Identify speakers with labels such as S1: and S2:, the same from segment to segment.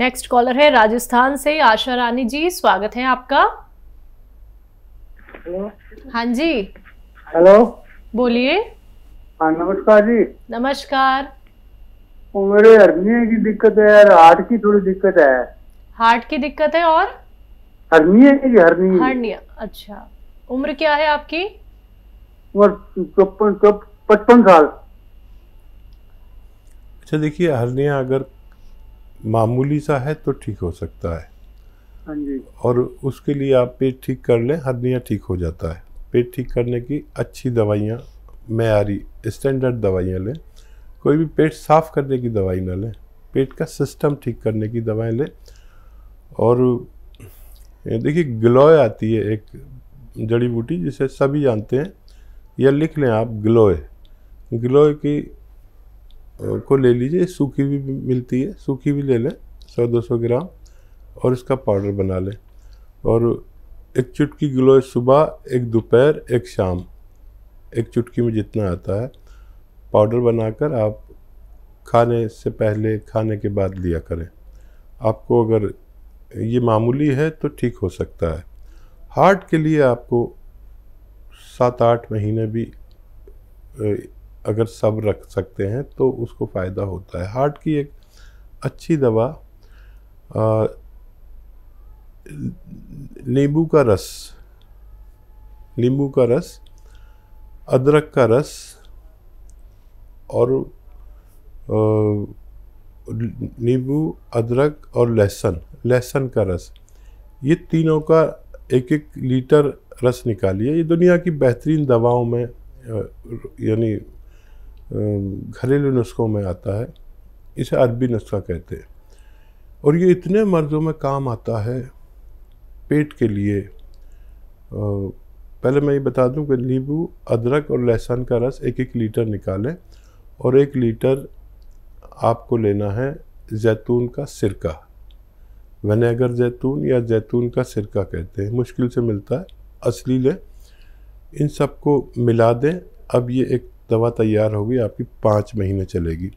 S1: next collar है राजस्थान से आशा रानी जी स्वागत है आपका हेलो हाँ जी हेलो बोलिए हाँ, नमस्कार जी नमस्कार मेरे हरनिया की दिक्कत है यार हार्ट की थोड़ी दिक्कत है हार्ट की दिक्कत है और
S2: हरनिया की हरनिया
S1: हरनिया अच्छा उम्र क्या है आपकी
S2: उम्र पचपन साल अच्छा देखिए हरनिया अगर मामूली सा है तो ठीक हो सकता है हाँ और उसके लिए आप पेट ठीक कर लें हर्निया ठीक हो जाता है पेट ठीक करने की अच्छी दवाइयाँ मैारी स्टैंडर्ड दवाइयाँ लें कोई भी पेट साफ़ करने की दवाई ना लें पेट का सिस्टम ठीक करने की दवाएं लें और देखिए ग्लोय आती है एक जड़ी बूटी जिसे सभी जानते हैं या लिख लें आप ग्लोय ग्लोय की को ले लीजिए सूखी भी मिलती है सूखी भी ले लें सौ दो सौ ग्राम और इसका पाउडर बना लें और एक चुटकी गिलोय सुबह एक दोपहर एक शाम एक चुटकी में जितना आता है पाउडर बनाकर आप खाने से पहले खाने के बाद लिया करें आपको अगर ये मामूली है तो ठीक हो सकता है हार्ट के लिए आपको सात आठ महीने भी अगर सब रख सकते हैं तो उसको फ़ायदा होता है हार्ट की एक अच्छी दवा नींबू का रस नींबू का रस अदरक का रस और नींबू अदरक और लहसुन लहसुन का रस ये तीनों का एक एक लीटर रस निकालिए ये दुनिया की बेहतरीन दवाओं में यानी घरेलू नुस्खों में आता है इसे अरबी नुस्खा कहते हैं और ये इतने मर्ज़ों में काम आता है पेट के लिए पहले मैं ये बता दूं कि नींबू अदरक और लहसुन का रस एक एक लीटर निकालें और एक लीटर आपको लेना है जैतून का सिरका वनेगर जैतून या जैतून का सिरका कहते हैं मुश्किल से मिलता है असली लें इन सबको मिला दें अब ये एक दवा तैयार होगी आपकी पाँच महीने चलेगी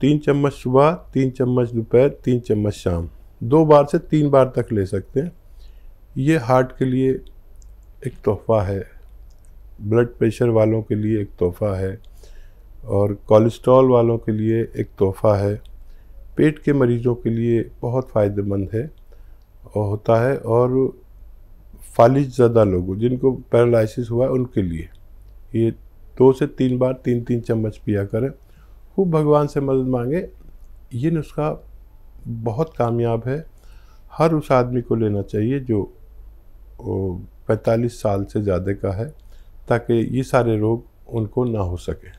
S2: तीन चम्मच सुबह तीन चम्मच दोपहर तीन चम्मच शाम दो बार से तीन बार तक ले सकते हैं ये हार्ट के लिए एक तोहफ़ा है ब्लड प्रेशर वालों के लिए एक तोहफ़ा है और कोलेस्ट्रॉल वालों के लिए एक तोहफ़ा है पेट के मरीज़ों के लिए बहुत फ़ायदेमंद है और होता है और फालिज ज़्यादा लोगों जिनको पैरालसिस हुआ है उनके लिए ये दो से तीन बार तीन तीन चम्मच पिया करें खूब भगवान से मदद मांगे ये नुस्खा बहुत कामयाब है हर उस आदमी को लेना चाहिए जो पैंतालीस साल से ज़्यादा का है ताकि ये सारे रोग उनको ना हो सकें